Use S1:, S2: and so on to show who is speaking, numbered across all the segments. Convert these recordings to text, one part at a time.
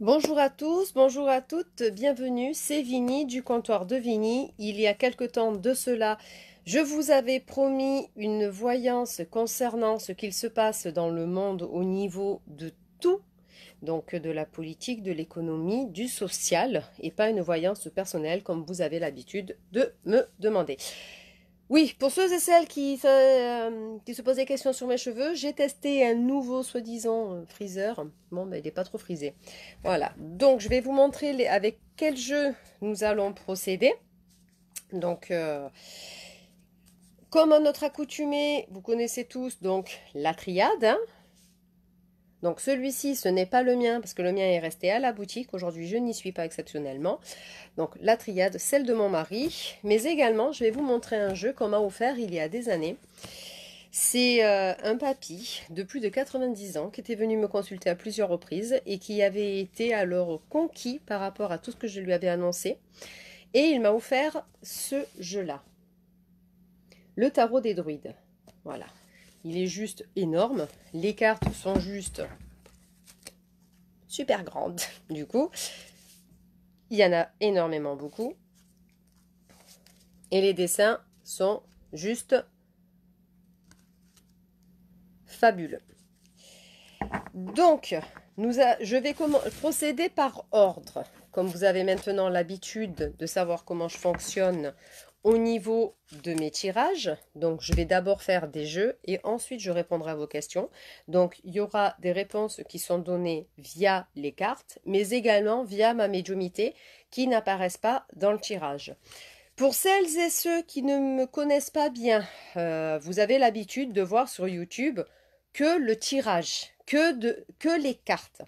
S1: Bonjour à tous, bonjour à toutes, bienvenue, c'est Vini du comptoir de Vini. Il y a quelque temps de cela, je vous avais promis une voyance concernant ce qu'il se passe dans le monde au niveau de tout, donc de la politique, de l'économie, du social, et pas une voyance personnelle comme vous avez l'habitude de me demander. Oui, pour ceux et celles qui se, euh, posent des questions sur mes cheveux, j'ai testé un nouveau soi-disant euh, friseur. Bon, mais ben, il n'est pas trop frisé. Voilà, donc je vais vous montrer avec quel jeu nous allons procéder. Donc, euh, comme à notre accoutumée, vous connaissez tous donc la triade, hein. Donc celui-ci, ce n'est pas le mien parce que le mien est resté à la boutique. Aujourd'hui, je n'y suis pas exceptionnellement. Donc la triade, celle de mon mari. Mais également, je vais vous montrer un jeu qu'on m'a offert il y a des années. C'est euh, un papy de plus de 90 ans qui était venu me consulter à plusieurs reprises et qui avait été alors conquis par rapport à tout ce que je lui avais annoncé. Et il m'a offert ce jeu-là. Le tarot des druides. Voilà. Il est juste énorme. Les cartes sont juste super grandes. Du coup, il y en a énormément beaucoup. Et les dessins sont juste fabuleux. Donc, je vais procéder par ordre. Comme vous avez maintenant l'habitude de savoir comment je fonctionne au niveau de mes tirages. Donc, je vais d'abord faire des jeux et ensuite je répondrai à vos questions. Donc, il y aura des réponses qui sont données via les cartes, mais également via ma médiumité qui n'apparaissent pas dans le tirage. Pour celles et ceux qui ne me connaissent pas bien, euh, vous avez l'habitude de voir sur YouTube que le tirage, que, de, que les cartes.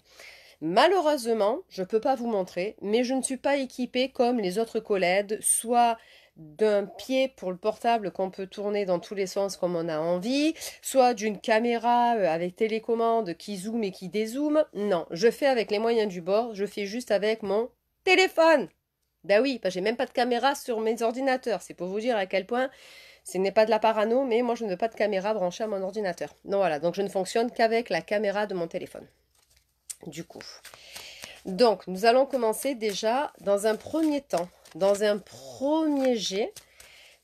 S1: Malheureusement, je ne peux pas vous montrer, mais je ne suis pas équipée comme les autres collègues, soit d'un pied pour le portable qu'on peut tourner dans tous les sens comme on a envie, soit d'une caméra euh, avec télécommande qui zoome et qui dézoome. Non, je fais avec les moyens du bord, je fais juste avec mon téléphone. Ben oui, j'ai même pas de caméra sur mes ordinateurs. C'est pour vous dire à quel point ce n'est pas de la parano, mais moi je ne veux pas de caméra branchée à mon ordinateur. Donc voilà, donc je ne fonctionne qu'avec la caméra de mon téléphone. Du coup. Donc nous allons commencer déjà dans un premier temps dans un premier jet.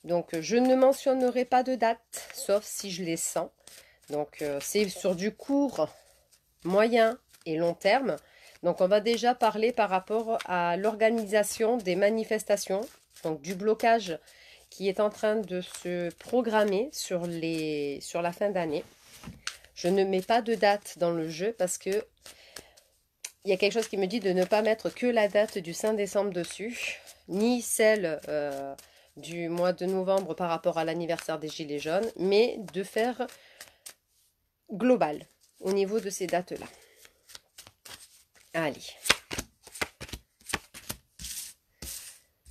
S1: Donc, euh, je ne mentionnerai pas de date, sauf si je les sens. Donc, euh, c'est sur du court, moyen et long terme. Donc, on va déjà parler par rapport à l'organisation des manifestations, donc du blocage qui est en train de se programmer sur, sur la fin d'année. Je ne mets pas de date dans le jeu parce que il y a quelque chose qui me dit de ne pas mettre que la date du 5 décembre dessus ni celle euh, du mois de novembre par rapport à l'anniversaire des Gilets jaunes, mais de faire global au niveau de ces dates-là. Allez.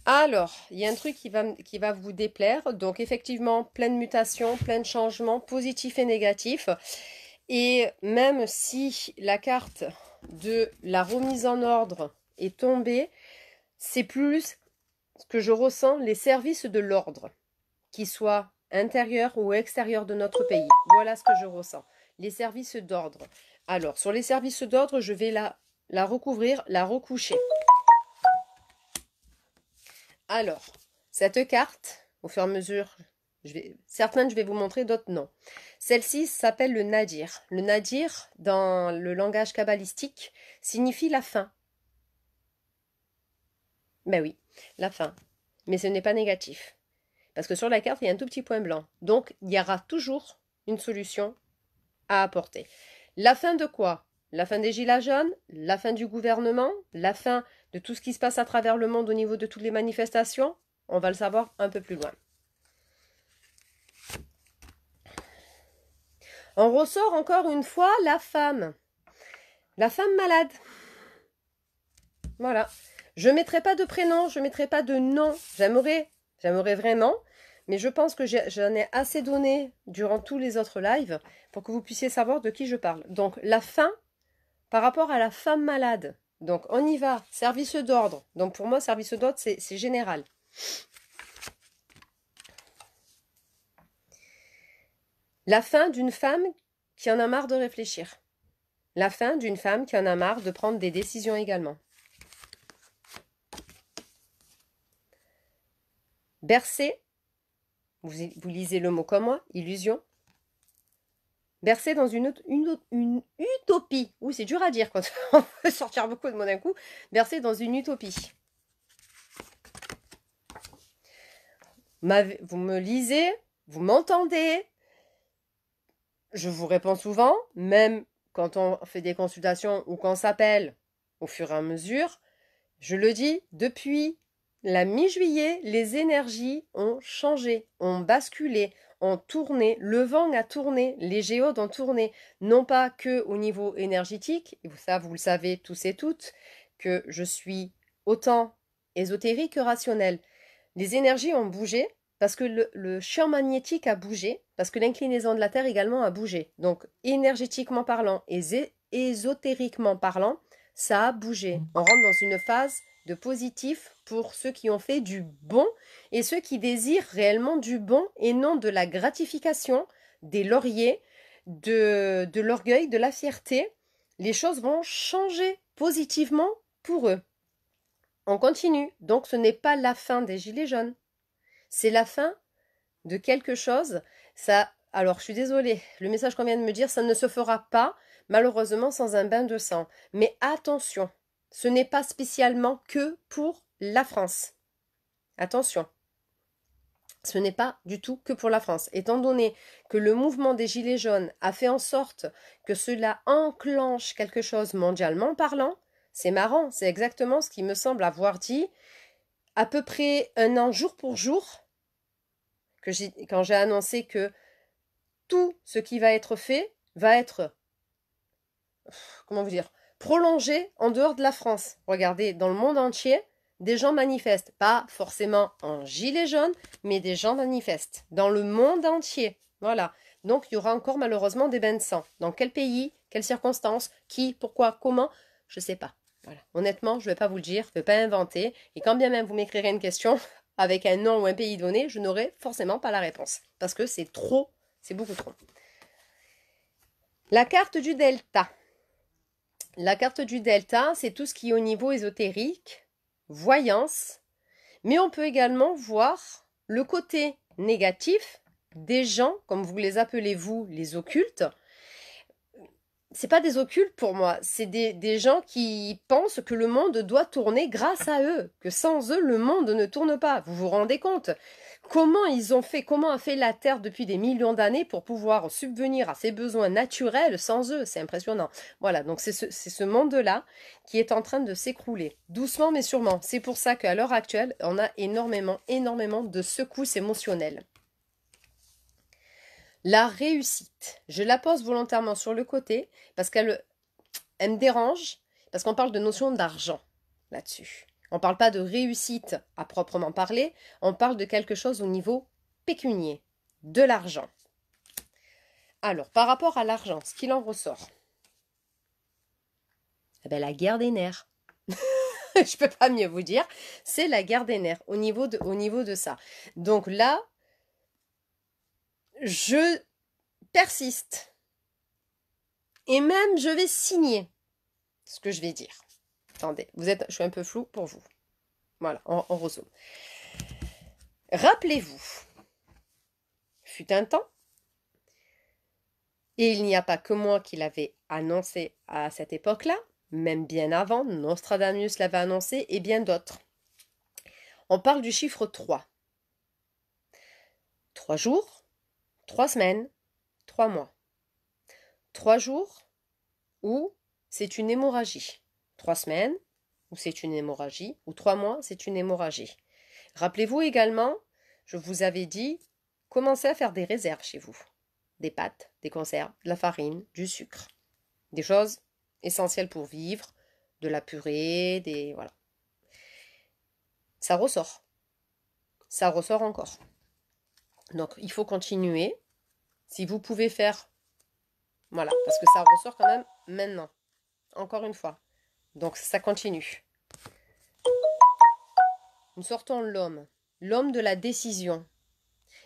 S1: Alors, il y a un truc qui va, qui va, vous déplaire. Donc, effectivement, pleine mutation, plein de changements, positifs et négatif. Et même si la carte de la remise en ordre est tombée, c'est plus ce que je ressens les services de l'ordre, qu'ils soient intérieurs ou extérieurs de notre pays. Voilà ce que je ressens. Les services d'ordre. Alors, sur les services d'ordre, je vais la, recouvrir, la recoucher. Alors, cette carte, au fur et à mesure, je vais, certaines je vais vous montrer, d'autres non. Celle-ci s'appelle le nadir. Le nadir, dans le langage kabbalistique, signifie la fin. Ben oui, la fin. Mais ce n'est pas négatif. Parce que sur la carte, il y a un tout petit point blanc. Donc, il y aura toujours une solution à apporter. La fin de quoi La fin des gilets jaunes La fin du gouvernement La fin de tout ce qui se passe à travers le monde au niveau de toutes les manifestations On va le savoir un peu plus loin. On ressort encore une fois la femme. La femme malade. Voilà. Je mettrai pas de prénom, je mettrai pas de nom. J'aimerais, j'aimerais vraiment. Mais je pense que j'en ai assez donné durant tous les autres lives pour que vous puissiez savoir de qui je parle. Donc la fin par rapport à la femme malade. Donc on y va, service d'ordre. Donc pour moi, service d'ordre, c'est général. La fin d'une femme qui en a marre de réfléchir. La fin d'une femme qui en a marre de prendre des décisions également. Bercé, vous, vous, lisez le mot comme moi, illusion. Bercé dans une, utopie. Oui, c'est dur à dire quand on veut sortir beaucoup de mots d'un coup. Bercé dans une utopie. Vous me lisez, vous m'entendez. Je vous réponds souvent, même quand on fait des consultations ou quand s'appelle au fur et à mesure. Je le dis depuis la mi-juillet, les énergies ont changé, ont basculé, ont tourné, le vent a tourné, les géodes ont tourné, non pas que au niveau énergétique, ça vous le savez tous et toutes, que je suis autant ésotérique que rationnel. Les énergies ont bougé parce que le, le champ magnétique a bougé, parce que l'inclinaison de la Terre également a bougé. Donc énergétiquement parlant et ésotériquement parlant, ça a bougé. Mmh. On rentre dans une phase de positif pour ceux qui ont fait du bon et ceux qui désirent réellement du bon et non de la gratification, des lauriers, de, de l'orgueil, de la fierté. Les choses vont changer positivement pour eux. On continue. Donc ce n'est pas la fin des Gilets jaunes. C'est la fin de quelque chose. Ça, alors je suis désolée, le message qu'on vient de me dire, ça ne se fera pas malheureusement sans un bain de sang. Mais attention, ce n'est pas spécialement que pour la France. Attention, ce n'est pas du tout que pour la France. Étant donné que le mouvement des Gilets jaunes a fait en sorte que cela enclenche quelque chose mondialement parlant, c'est marrant, c'est exactement ce qui me semble avoir dit à peu près un an jour pour jour, que quand j'ai annoncé que tout ce qui va être fait va être... Comment vous dire prolongé en dehors de la France. Regardez, dans le monde entier, des gens manifestent. Pas forcément en gilet jaune, mais des gens manifestent. Dans le monde entier. Voilà. Donc il y aura encore malheureusement des bains de sang. Dans quel pays, quelles circonstances, qui, pourquoi, comment, je ne sais pas. Honnêtement, je ne vais pas vous le dire, je ne vais pas inventer. Et quand bien même vous m'écrirez une question avec un nom ou un pays donné, je n'aurai forcément pas la réponse. Parce que c'est trop, c'est beaucoup trop. La carte du delta. La carte du delta, c'est tout ce qui est au niveau ésotérique, voyance, mais on peut également voir le côté négatif des gens, comme vous les appelez vous, les occultes. C'est pas des occultes pour moi, c'est des, des gens qui pensent que le monde doit tourner grâce à eux, que sans eux, le monde ne tourne pas. Vous vous rendez compte comment ils ont fait, comment a fait la Terre depuis des millions d'années pour pouvoir subvenir à ses besoins naturels sans eux. C'est impressionnant. Voilà, donc c'est ce, monde-là qui est en train de s'écrouler, doucement mais sûrement. C'est pour ça qu'à l'heure actuelle, on a énormément, énormément de secousses émotionnelles. La réussite, je la pose volontairement sur le côté parce qu'elle me dérange, parce qu'on parle de notion d'argent là-dessus. On ne parle pas de réussite à proprement parler, on parle de quelque chose au niveau pécunier, de l'argent. Alors, par rapport à l'argent, ce qu'il en ressort eh ben, La guerre des nerfs. Je ne peux pas mieux vous dire. C'est la guerre des nerfs au niveau de, au niveau de ça. Donc là, je persiste. Et même, je vais signer ce que je vais dire. Attendez, vous êtes, je suis un peu flou pour vous. Voilà, on, on Rappelez-vous, fut un temps, et il n'y a pas que moi qui l'avais annoncé à cette époque-là, même bien avant, Nostradamus l'avait annoncé et bien d'autres. On parle du chiffre 3. Trois jours, trois semaines, trois mois. Trois jours où c'est une hémorragie semaines, ou c'est une hémorragie, ou trois mois, c'est une hémorragie. Rappelez-vous également, je vous avais dit, commencez à faire des réserves chez vous. Des pâtes, des conserves, de la farine, du sucre. Des choses essentielles pour vivre, de la purée, des... voilà. Ça ressort. Ça ressort encore. Donc, il faut continuer. Si vous pouvez faire... Voilà, parce que ça ressort quand même maintenant. Encore une fois, donc ça continue. Nous sortons l'homme, l'homme de la décision.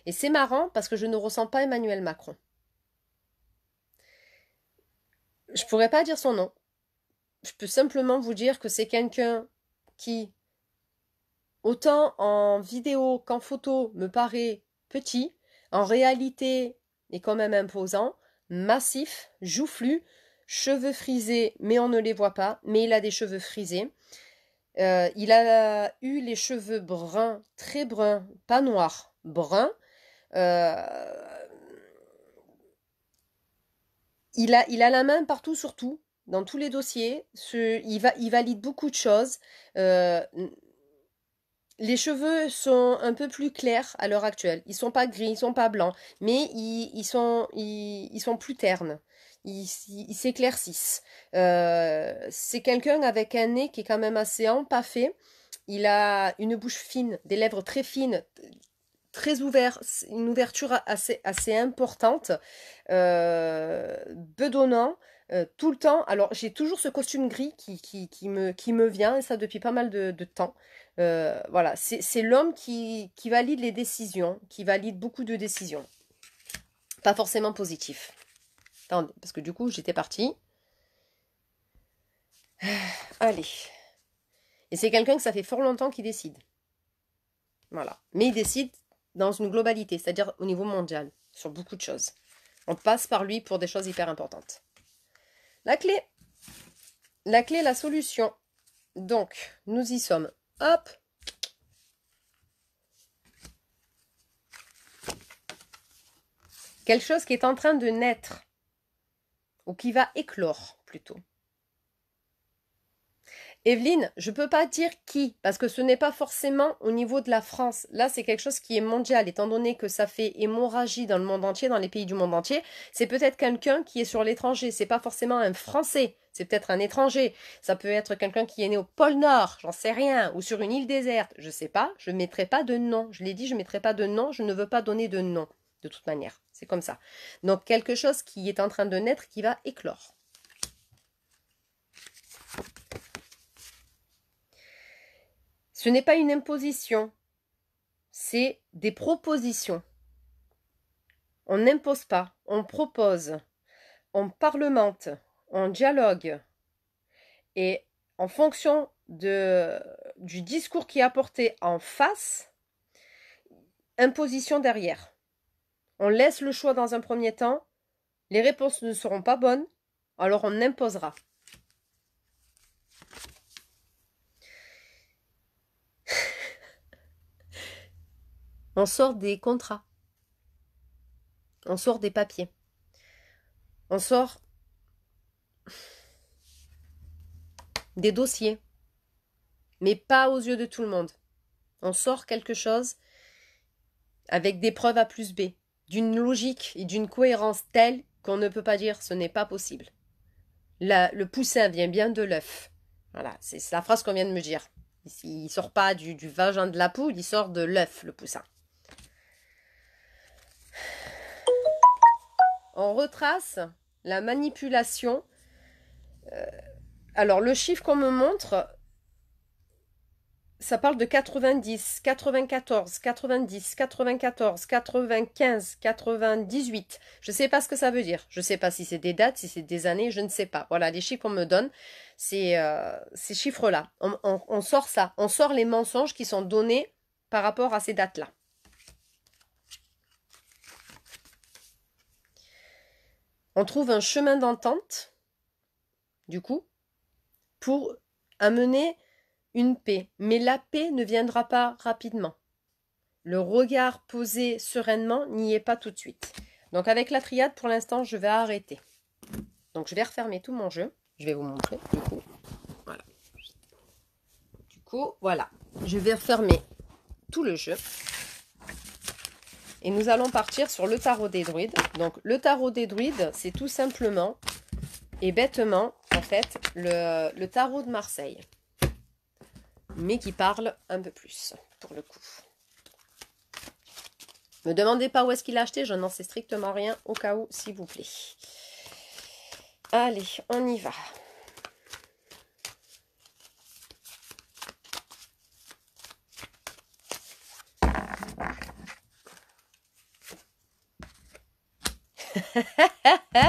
S1: Et c'est marrant parce que je ne ressens pas Emmanuel Macron. Je ne pourrais pas dire son nom. Je peux simplement vous dire que c'est quelqu'un qui, autant en vidéo qu'en photo, me paraît petit, en réalité est quand même imposant, massif, joufflu, cheveux frisés, mais on ne les voit pas, mais il a des cheveux frisés. Euh, il a eu les cheveux bruns, très bruns, pas noirs, bruns. Euh, il, a, il a la main partout surtout, dans tous les dossiers. Ce, il, valide beaucoup de choses. Euh, les cheveux sont un peu plus clairs à l'heure actuelle. Ils sont pas gris, ils sont pas blancs, mais ils, sont, plus ternes. Ils s'éclaircissent. Euh, c'est quelqu'un avec un nez qui est quand même assez empaffé. Il a une bouche fine, des lèvres très fines, très ouvertes, une ouverture assez, importante, euh, bedonnant, euh, tout le temps. Alors, j'ai toujours ce costume gris qui, me, vient, et ça depuis pas mal de, temps. Euh, voilà, c'est l'homme qui, valide les décisions, qui valide beaucoup de décisions. Pas forcément positif. Attendez, parce que du coup, j'étais partie. Allez. Et c'est quelqu'un que ça fait fort longtemps qu'il décide. Voilà. Mais il décide dans une globalité, c'est-à-dire au niveau mondial, sur beaucoup de choses. On passe par lui pour des choses hyper importantes. La clé. La clé, la solution. Donc, nous y sommes. Hop. Quelque chose qui est en train de naître, ou qui va éclore plutôt. Evelyne, je ne peux pas dire qui, parce que ce n'est pas forcément au niveau de la France. Là, c'est quelque chose qui est mondial, étant donné que ça fait hémorragie dans le monde entier, dans les pays du monde entier. C'est peut-être quelqu'un qui est sur l'étranger, c'est pas forcément un Français. C'est peut-être un étranger, ça peut être quelqu'un qui est né au pôle Nord, j'en sais rien, ou sur une île déserte, je ne sais pas, je ne mettrai pas de nom. Je l'ai dit, je ne mettrai pas de nom, je ne veux pas donner de nom, de toute manière. C'est comme ça. Donc quelque chose qui est en train de naître, qui va éclore. Ce n'est pas une imposition, c'est des propositions. On n'impose pas, on propose, on parlemente, on dialogue. Et en fonction de, du discours qui est apporté en face, imposition derrière. On laisse le choix dans un premier temps, les réponses ne seront pas bonnes, alors on imposera. On sort des contrats. On sort des papiers. On sort des dossiers. Mais pas aux yeux de tout le monde. On sort quelque chose avec des preuves A plus B, d'une logique et d'une cohérence telle qu'on ne peut pas dire ce n'est pas possible. le poussin vient bien de l'œuf. Voilà, c'est la phrase qu'on vient de me dire. Il ne sort pas du, du vagin de la poule, il sort de l'œuf, le poussin. on retrace la manipulation. Euh, alors le chiffre qu'on me montre, ça parle de 90, 94, 90, 94, 95, 98. Je ne sais pas ce que ça veut dire. Je ne sais pas si c'est des dates, si c'est des années, je ne sais pas. Voilà, les chiffres qu'on me donne, c'est euh, ces chiffres-là. on sort ça. On sort les mensonges qui sont donnés par rapport à ces dates-là. on trouve un chemin d'entente, du coup, pour amener une paix. Mais la paix ne viendra pas rapidement. Le regard posé sereinement n'y est pas tout de suite. Donc avec la triade, pour l'instant, je vais arrêter. Donc je vais refermer tout mon jeu. Je vais vous montrer, du coup. Voilà. Du coup, voilà. Je vais refermer tout le jeu. Et nous allons partir sur le tarot des druides. Donc le tarot des druides, c'est tout simplement et bêtement, en fait, le, tarot de Marseille. Mais qui parle un peu plus, pour le coup. Me demandez pas où est-ce qu'il a acheté, je n'en sais strictement rien, au cas où, s'il vous plaît. Allez, on y va.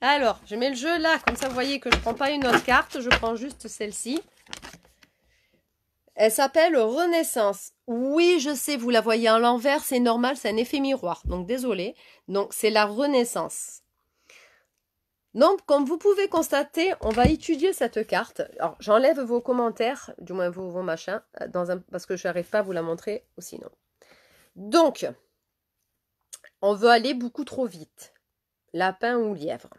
S1: Alors, je mets le jeu là, comme ça vous voyez que je ne prends pas une autre carte, je prends juste celle-ci. Elle s'appelle Renaissance. Oui, je sais, vous la voyez à l'envers, c'est normal, c'est un effet miroir. Donc désolé. Donc c'est la Renaissance. Donc, comme vous pouvez constater, on va étudier cette carte. Alors, j'enlève vos commentaires, du moins vos, vos machins, parce que je n'arrive pas à vous la montrer, sinon. Donc, on veut aller beaucoup trop vite lapin ou lièvre.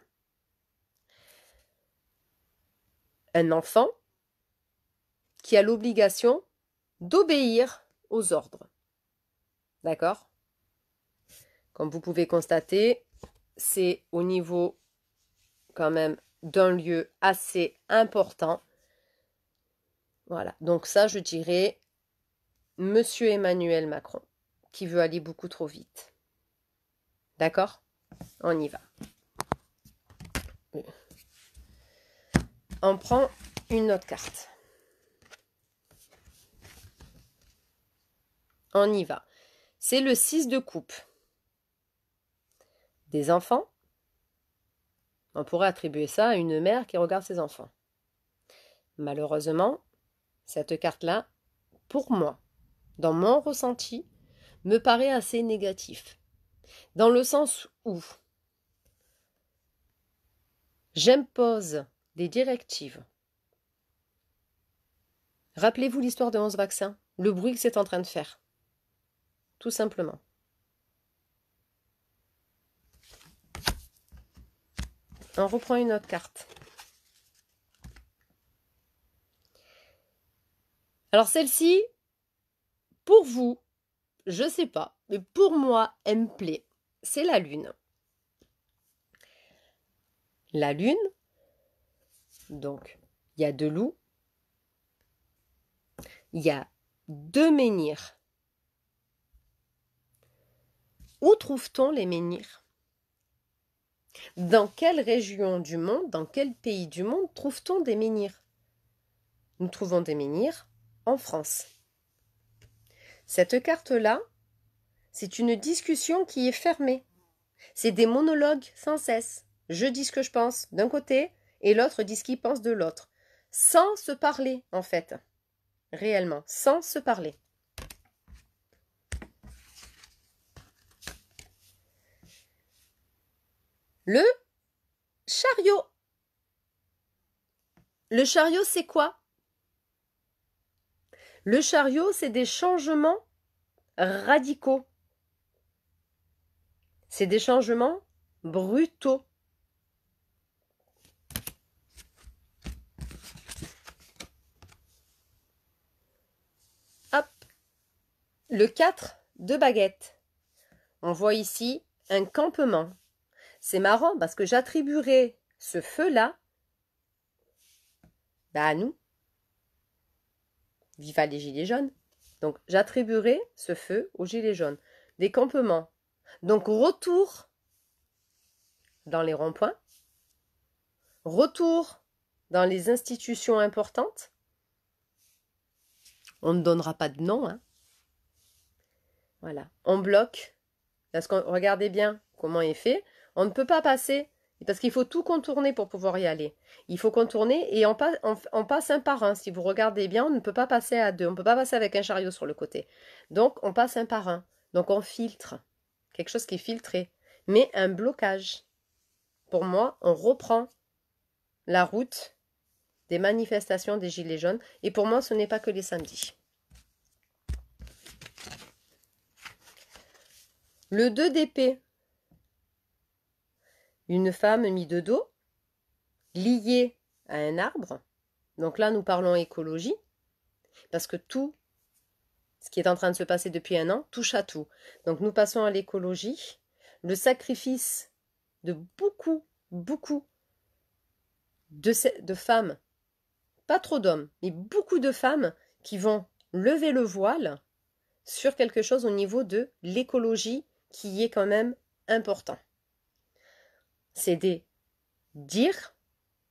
S1: Un enfant qui a l'obligation d'obéir aux ordres. D'accord Comme vous pouvez constater, c'est au niveau quand même d'un lieu assez important. Voilà, donc ça je dirais Monsieur Emmanuel Macron, qui veut aller beaucoup trop vite. D'accord on y va. On prend une autre carte. On y va. C'est le 6 de coupe. Des enfants. On pourrait attribuer ça à une mère qui regarde ses enfants. Malheureusement, cette carte-là, pour moi, dans mon ressenti, me paraît assez négatif. Dans le sens où j'impose des directives. Rappelez-vous l'histoire de 11 vaccins, le bruit que c'est en train de faire. Tout simplement. On reprend une autre carte. Alors celle-ci, pour vous, je sais pas, mais pour moi, elle me plaît. C'est la lune. La lune, donc il y a deux loups, il y a deux menhirs. Où trouve-t-on les menhirs Dans quelle région du monde, dans quel pays du monde trouve-t-on des menhirs Nous trouvons des menhirs en France. Cette carte-là, c'est une discussion qui est fermée. C'est des monologues sans cesse. Je dis ce que je pense d'un côté et l'autre dit ce qu'il pense de l'autre. Sans se parler, en fait. Réellement, sans se parler. Le chariot. Le chariot, c'est quoi le chariot, c'est des changements radicaux. C'est des changements brutaux. Hop. Le 4 de baguette. On voit ici un campement. C'est marrant parce que j'attribuerai ce feu-là bah, à nous. Viva les Gilets jaunes. Donc j'attribuerai ce feu aux Gilets jaunes. Des campements. Donc retour dans les ronds-points, retour dans les institutions importantes. On ne donnera pas de nom. Hein. Voilà. On bloque. Parce qu'on regardez bien comment est fait. On ne peut pas passer parce qu'il faut tout contourner pour pouvoir y aller. Il faut contourner et on, passe, un par un. Si vous regardez bien, on ne peut pas passer à deux. On ne peut pas passer avec un chariot sur le côté. Donc, on passe un par un. Donc, on filtre. Quelque chose qui est filtré. Mais un blocage. Pour moi, on reprend la route des manifestations des Gilets jaunes. Et pour moi, ce n'est pas que les samedis. Le 2 d'épée une femme mise de dos, liée à un arbre. Donc là, nous parlons écologie, parce que tout ce qui est en train de se passer depuis un an touche à tout. Donc nous passons à l'écologie, le sacrifice de beaucoup, beaucoup de, de femmes, pas trop d'hommes, mais beaucoup de femmes qui vont lever le voile sur quelque chose au niveau de l'écologie qui est quand même important c'est des dires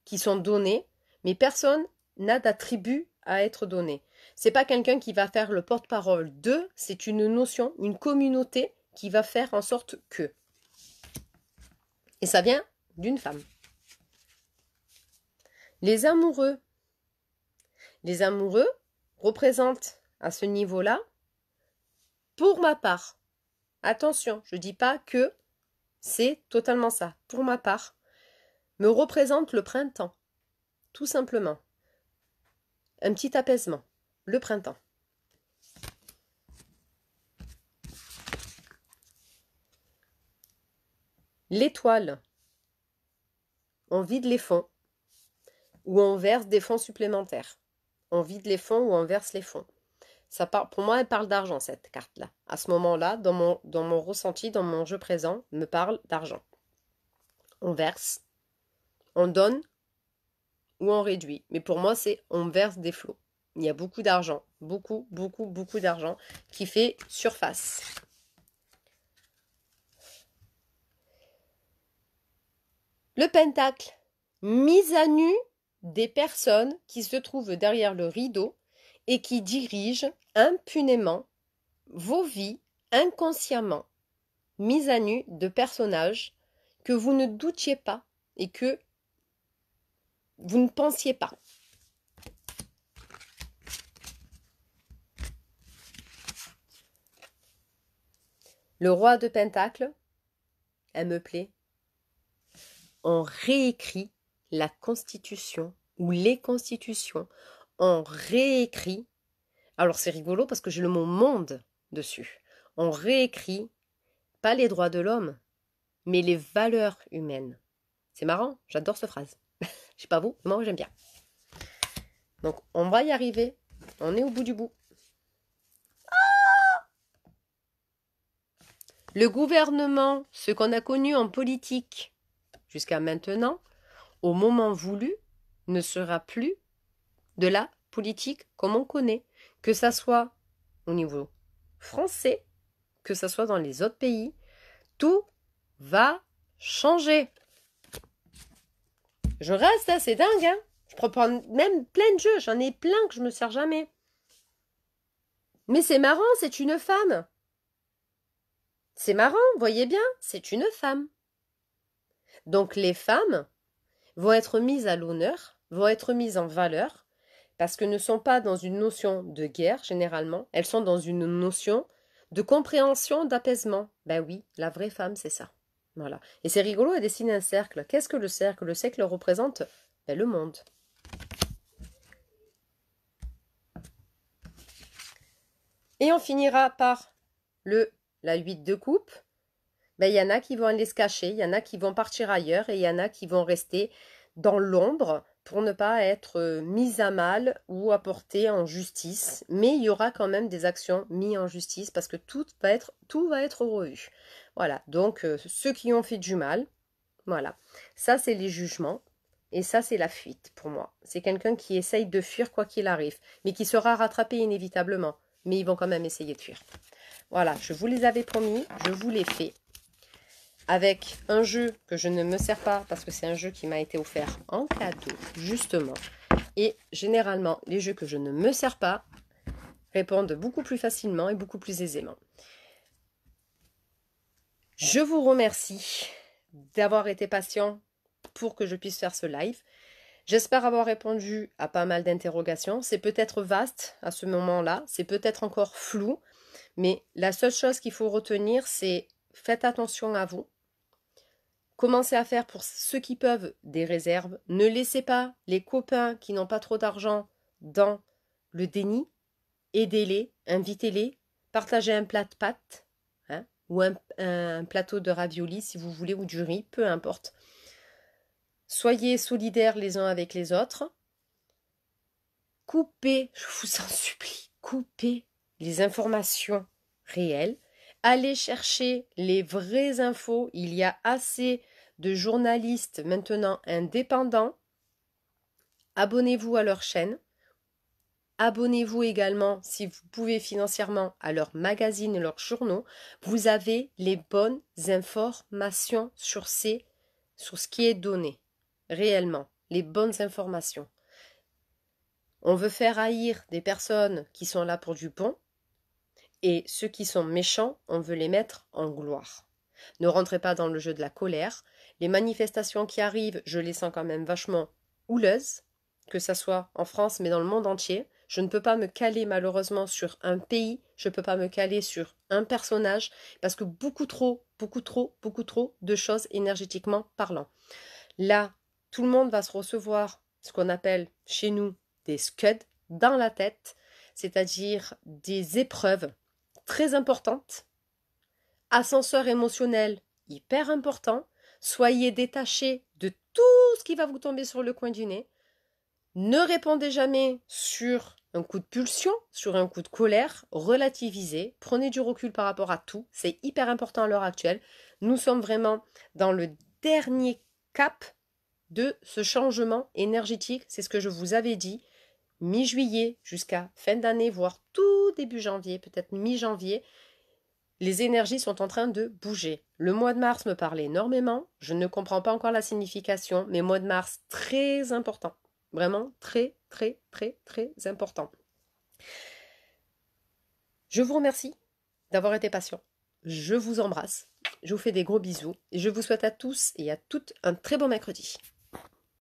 S1: qui sont donnés, mais personne n'a d'attribut à être donné. C'est pas quelqu'un qui va faire le porte-parole de, c'est une notion, une communauté qui va faire en sorte que. Et ça vient d'une femme. Les amoureux. Les amoureux représentent à ce niveau-là, pour ma part, attention, je ne dis pas que c'est totalement ça. Pour ma part, me représente le printemps. Tout simplement. Un petit apaisement. Le printemps. L'étoile. On vide les fonds ou on verse des fonds supplémentaires. On vide les fonds ou on verse les fonds pour moi, elle parle d'argent, cette carte-là. À ce moment-là, dans mon, dans mon ressenti, dans mon jeu présent, me parle d'argent. On verse, on donne ou on réduit. Mais pour moi, c'est on verse des flots. Il y a beaucoup d'argent, beaucoup, beaucoup, beaucoup d'argent qui fait surface. Le pentacle, mise à nu des personnes qui se trouvent derrière le rideau et qui dirige impunément vos vies inconsciemment, mises à nu de personnages que vous ne doutiez pas et que vous ne pensiez pas. Le roi de Pentacle, elle me plaît. On réécrit la constitution ou les constitutions on réécrit. Alors c'est rigolo parce que j'ai le mot monde dessus. On réécrit pas les droits de l'homme, mais les valeurs humaines. C'est marrant, j'adore cette phrase. Je sais pas vous, mais moi j'aime bien. Donc on va y arriver. On est au bout du bout. Ah le gouvernement, ce qu'on a connu en politique jusqu'à maintenant, au moment voulu, ne sera plus de la politique comme on connaît, que ça soit au niveau français, que ça soit dans les autres pays, tout va changer. Je reste, assez c'est dingue, hein Je prends même plein de jeux, j'en ai plein que je me sers jamais. Mais c'est marrant, c'est une femme. C'est marrant, voyez bien, c'est une femme. Donc les femmes vont être mises à l'honneur, vont être mises en valeur, parce que ne sont pas dans une notion de guerre généralement, elles sont dans une notion de compréhension, d'apaisement. Ben oui, la vraie femme, c'est ça. Voilà. Et c'est rigolo, elle dessine un cercle. Qu'est-ce que le cercle Le cercle représente ben, le monde. Et on finira par le la 8 de coupe. Ben, il y en a qui vont aller se cacher, il y en a qui vont partir ailleurs et il y en a qui vont rester dans l'ombre pour ne pas être euh, mis à mal ou apporté en justice, mais il y aura quand même des actions mises en justice parce que tout va être, tout va être revu. Voilà, donc euh, ceux qui ont fait du mal, voilà, ça c'est les jugements et ça c'est la fuite pour moi. C'est quelqu'un qui essaye de fuir quoi qu'il arrive, mais qui sera rattrapé inévitablement, mais ils vont quand même essayer de fuir. Voilà, je vous les avais promis, je vous les fais avec un jeu que je ne me sers pas parce que c'est un jeu qui m'a été offert en cadeau, justement. Et généralement, les jeux que je ne me sers pas répondent beaucoup plus facilement et beaucoup plus aisément. Je vous remercie d'avoir été patient pour que je puisse faire ce live. J'espère avoir répondu à pas mal d'interrogations. C'est peut-être vaste à ce moment-là, c'est peut-être encore flou, mais la seule chose qu'il faut retenir, c'est faites attention à vous, Commencez à faire pour ceux qui peuvent des réserves. Ne laissez pas les copains qui n'ont pas trop d'argent dans le déni. Aidez-les, invitez-les, partagez un plat de pâtes hein, ou un, un, plateau de ravioli si vous voulez ou du riz, peu importe. Soyez solidaires les uns avec les autres. Coupez, je vous en supplie, coupez les informations réelles allez chercher les vraies infos. Il y a assez de journalistes maintenant indépendants. Abonnez-vous à leur chaîne. Abonnez-vous également, si vous pouvez financièrement, à leurs magazines et leurs journaux. Vous avez les bonnes informations sur, ces, sur ce qui est donné, réellement, les bonnes informations. On veut faire haïr des personnes qui sont là pour du pont et ceux qui sont méchants, on veut les mettre en gloire. Ne rentrez pas dans le jeu de la colère. Les manifestations qui arrivent, je les sens quand même vachement houleuses, que ce soit en France, mais dans le monde entier. Je ne peux pas me caler malheureusement sur un pays, je ne peux pas me caler sur un personnage, parce que beaucoup trop, beaucoup trop, beaucoup trop de choses énergétiquement parlant. Là, tout le monde va se recevoir ce qu'on appelle chez nous des scuds dans la tête, c'est-à-dire des épreuves très importante, ascenseur émotionnel hyper important, soyez détaché de tout ce qui va vous tomber sur le coin du nez, ne répondez jamais sur un coup de pulsion, sur un coup de colère, relativisez, prenez du recul par rapport à tout, c'est hyper important à l'heure actuelle. Nous sommes vraiment dans le dernier cap de ce changement énergétique, c'est ce que je vous avais dit, mi-juillet jusqu'à fin d'année, voire tout début janvier, peut-être mi-janvier, les énergies sont en train de bouger. Le mois de mars me parle énormément, je ne comprends pas encore la signification, mais mois de mars très important, vraiment très très très très important. Je vous remercie d'avoir été patient. Je vous embrasse, je vous fais des gros bisous et je vous souhaite à tous et à toutes un très bon mercredi.